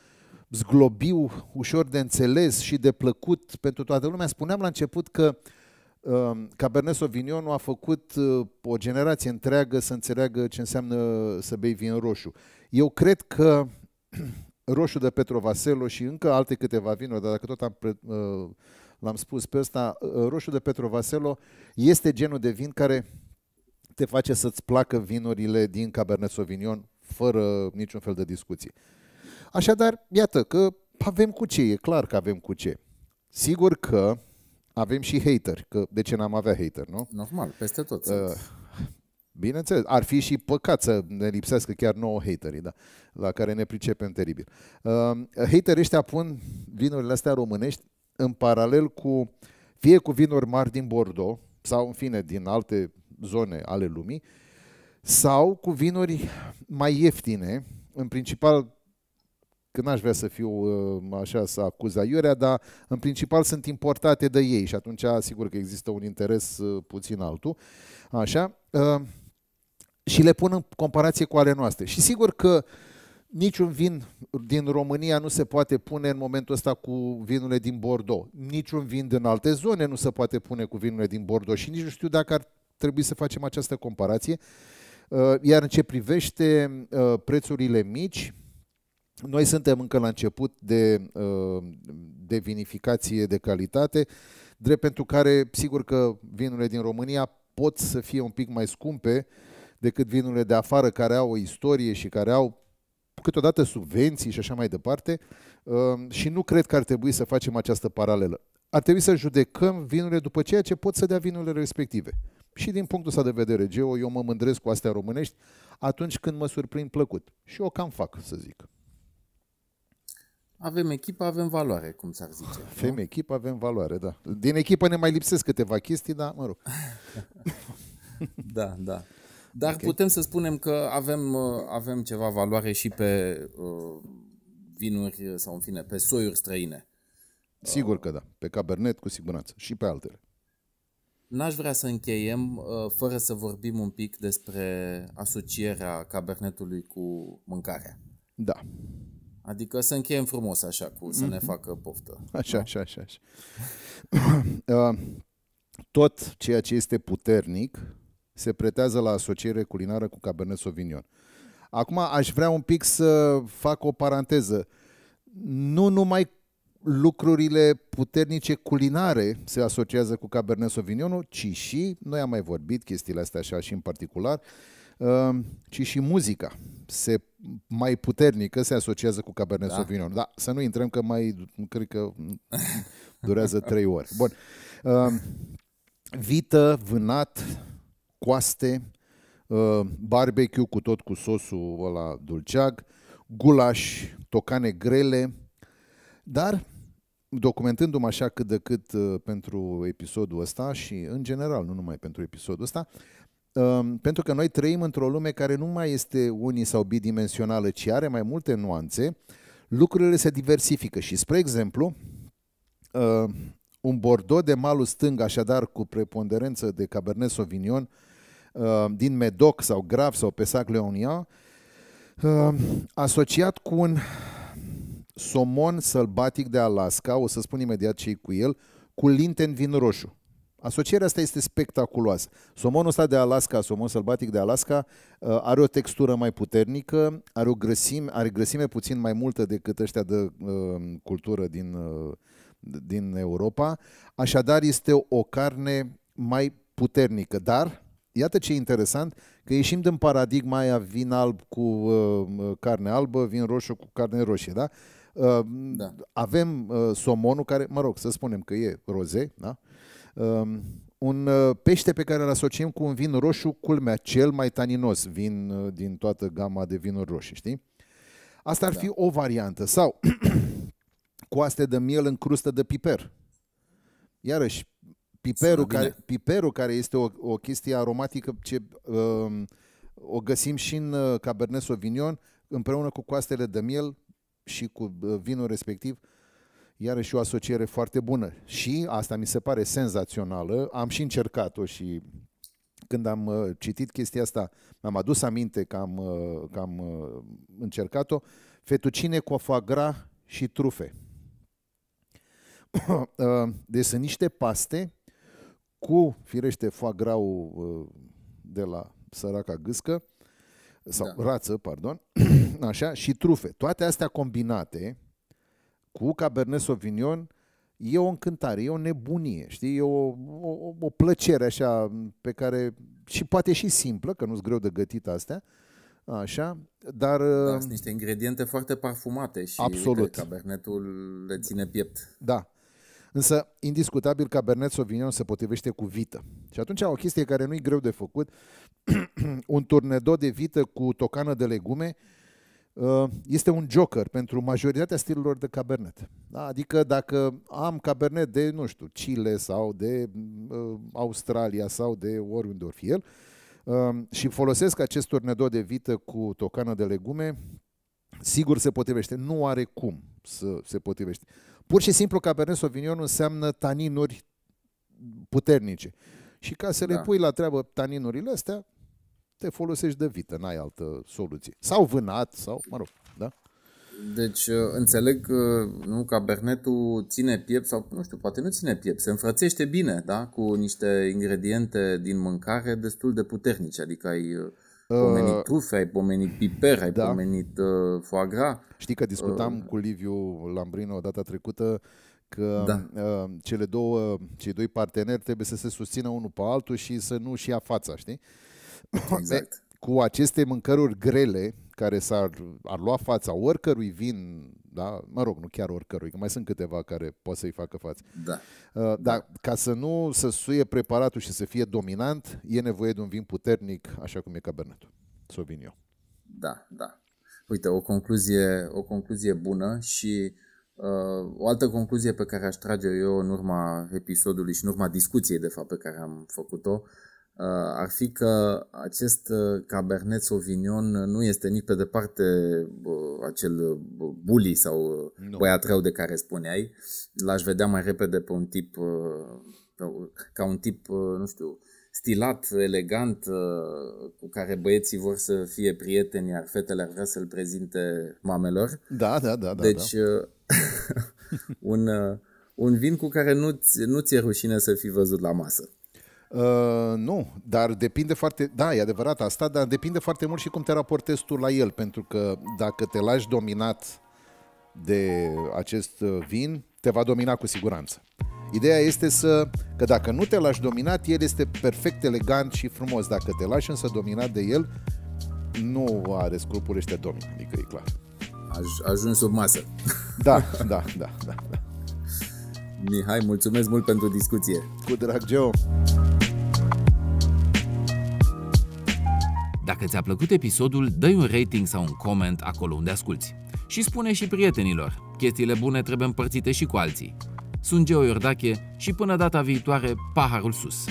zglobiu, ușor de înțeles și de plăcut pentru toată lumea. Spuneam la început că um, Cabernet Sauvignon a făcut uh, o generație întreagă să înțeleagă ce înseamnă să bei vin roșu. Eu cred că roșu de Petrovaselo și încă alte câteva vinuri, dar dacă tot am pre, uh, l-am spus pe ăsta, uh, roșu de Petrovaselo este genul de vin care te face să-ți placă vinurile din Cabernet Sauvignon fără niciun fel de discuție. Așadar, iată că avem cu ce, e clar că avem cu ce. Sigur că avem și hateri, că de ce n-am avea hateri, nu? Normal, peste tot. Uh, bineînțeles, ar fi și păcat să ne lipsească chiar nouă haterii, da, la care ne pricepem teribil. Uh, haterii ăștia pun vinurile astea românești în paralel cu fie cu vinuri mari din Bordeaux sau, în fine, din alte zone ale lumii, sau cu vinuri mai ieftine, în principal că n-aș vrea să fiu uh, așa să acuz aiurea, dar în principal sunt importate de ei și atunci sigur că există un interes uh, puțin altul. Așa. Uh, și le pun în comparație cu ale noastre. Și sigur că niciun vin din România nu se poate pune în momentul ăsta cu vinurile din Bordeaux. Niciun vin din alte zone nu se poate pune cu vinurile din Bordeaux și nici nu știu dacă ar trebui să facem această comparație. Iar în ce privește prețurile mici, noi suntem încă la început de, uh, de vinificație de calitate, drept pentru care, sigur că vinurile din România pot să fie un pic mai scumpe decât vinurile de afară care au o istorie și care au câteodată subvenții și așa mai departe uh, și nu cred că ar trebui să facem această paralelă. Ar trebui să judecăm vinurile după ceea ce pot să dea vinurile respective. Și din punctul ăsta de vedere, Geo, eu mă mândresc cu astea românești atunci când mă surprind plăcut. Și eu cam fac, să zic. Avem echipă, avem valoare, cum s-ar zice. Avem nu? echipă, avem valoare, da. Din echipă ne mai lipsesc câteva chestii, dar mă rog. da, da. Dar okay. putem să spunem că avem, uh, avem ceva valoare și pe uh, vinuri uh, sau, în fine, pe soiuri străine. Sigur că da. Pe Cabernet, cu siguranță. Și pe altele. N-aș vrea să încheiem uh, fără să vorbim un pic despre asocierea cabernetului cu mâncarea. Da. Adică să încheiem frumos așa cu să ne mhm. facă poftă. Așa, da? așa, așa. așa. Uh, tot ceea ce este puternic se pretează la asociere culinară cu Cabernet Sauvignon. Acum aș vrea un pic să fac o paranteză. Nu numai lucrurile puternice culinare se asociază cu Cabernet Sauvignon, ci și, noi am mai vorbit chestiile astea așa și în particular, uh, Ehm, ci și muzica se mai puternică se asociază cu Cabernet da. Sauvignon. Da, să nu intrăm că mai, cred că durează trei ori. Bun. Ehm, vită, vânat, coaste, ehm, barbecue cu tot cu sosul ăla dulceag, gulaș, tocane grele, dar documentându-mă așa cât de cât pentru episodul ăsta și în general, nu numai pentru episodul ăsta, uh, Ehm, pentru că noi trăim într-o lume care nu mai este unii sau bidimensională, ci are mai multe nuanțe, lucrurile se diversifică și, spre exemplu, ehm, un bordeaux de malul stâng, așadar cu preponderență de Cabernet Sauvignon, ehm, din Medoc sau Graf sau Pesac Leonia, asociat cu un somon sălbatic de Alaska, o să spun imediat ce cu el, cu linte în vin roșu. Asocierea asta este spectaculoasă. Somonul ăsta de Alaska, somon sălbatic de Alaska, uh, are o textură mai puternică, are, o grăsime, are grăsime puțin mai multă decât ăștia de uh, cultură din, uh, din Europa. Așadar, este o carne mai puternică, dar iată ce e interesant, că ieșim din paradigma aia vin alb cu carne albă, vin roșu cu carne roșie, da? da. Avem somonul care, mă rog, să spunem că e roze, da? Um, un uh, pește pe care îl asociem cu un vin roșu, culmea, cel mai taninos vin uh, din toată gama de vinuri roșii, știi? Asta ar da. fi da. o variantă. Sau coaste de miel în crustă de piper. Iarăși, piperul, care, piperul care este o, o chestie aromatică ce um, o găsim și în uh, Cabernet Sauvignon împreună cu coastele de miel și cu vinul respectiv, uh, iarăși o asociere foarte bună. Și asta mi se pare senzațională, am și încercat-o și când am uh, citit chestia asta, mi-am adus aminte că am, uh, că am uh, încercat-o, fetucine cu afagra și trufe. deci sunt niște paste cu, firește, foagrau de la săraca gâscă, sau da. rață, pardon, așa, și trufe. Toate astea combinate, cu Cabernet Sauvignon e o încântare, e o nebunie, știi? E o, o, o plăcere așa pe care și poate și simplă, că nu-s greu de gătit astea, așa, dar... Da, uh, sunt niște ingrediente foarte parfumate și absolut. cabernetul le ține piept. Da. Însă, indiscutabil, Cabernet Sauvignon se potrivește cu vită. Și atunci o chestie care nu e greu de făcut, un turnedo de vită cu tocană de legume, Uh, este un joker pentru majoritatea stilurilor de cabernet. Da? Adică dacă am cabernet de, nu știu, Chile sau de uh, Australia sau de oriunde or fi el uh, și folosesc acest tornado de vită cu tocană de legume, sigur se potrivește. Nu are cum să se potrivește. Pur și simplu Cabernet Sauvignon înseamnă taninuri puternice. Și ca să da. le pui la treabă taninurile astea, te folosești de vită, n-ai altă soluție. Sau vânat, sau, mă rog, da? Deci uh, înțeleg că nu, cabernetul ține piept sau nu știu, poate nu ține piept, se înfrățește bine, da? Cu niște ingrediente din mâncare destul de puternice, adică ai uh, uh, pomenit trufe, ai pomenit piper, ai da. pomenit uh, foie gras. Știi că discutam uh, cu Liviu Lambrino data trecută că da. uh, cele două, cei doi parteneri trebuie să se susțină unul pe altul și să nu și ia fața, știi? Uh, Exact. Cu aceste mâncăruri grele, care s-ar ar lua fața oricărui vin, da? mă rog, nu chiar oricărui, că mai sunt câteva care pot să-i facă față. Da. Uh, dar ca să nu să suie preparatul și să fie dominant, e nevoie de un vin puternic, așa cum e Cabernetul eu. Da, da. Uite, o concluzie, o concluzie bună și uh, o altă concluzie pe care aș trage eu în urma episodului și în urma discuției, de fapt, pe care am făcut-o, uh, ar fi că acest uh, Cabernet Sauvignon nu este nici pe departe uh, acel uh, bully sau nu. băiat rău de care spuneai. L-aș vedea mai repede pe un tip, ca un tip, nu știu, stilat, elegant, cu care băieții vor să fie prieteni, iar fetele ar vrea să-l prezinte mamelor. Da, da, da. da deci, da. un, un vin cu care nu-ți, nu-ți e rușine să fii văzut la masă. Uh, nu, dar depinde foarte... Da, e adevărat asta, dar depinde foarte mult și cum te raportezi tu la el, pentru că dacă te lași dominat de acest uh, vin, te va domina cu siguranță. Ideea este să, că dacă nu te lași dominat, el este perfect elegant și frumos. Dacă te lași însă dominat de el, nu are scrupule și te domină, adică e clar. Aj- ajungi sub masă. Da, da, da, da, da. Mihai, mulțumesc mult pentru discuție. Cu drag, Joe. Dacă ți-a plăcut episodul, dă un rating sau un coment acolo unde asculti. Și spune și prietenilor, chestiile bune trebuie împărțite și cu alții. Sunt Geo Iordache și până data viitoare, paharul sus!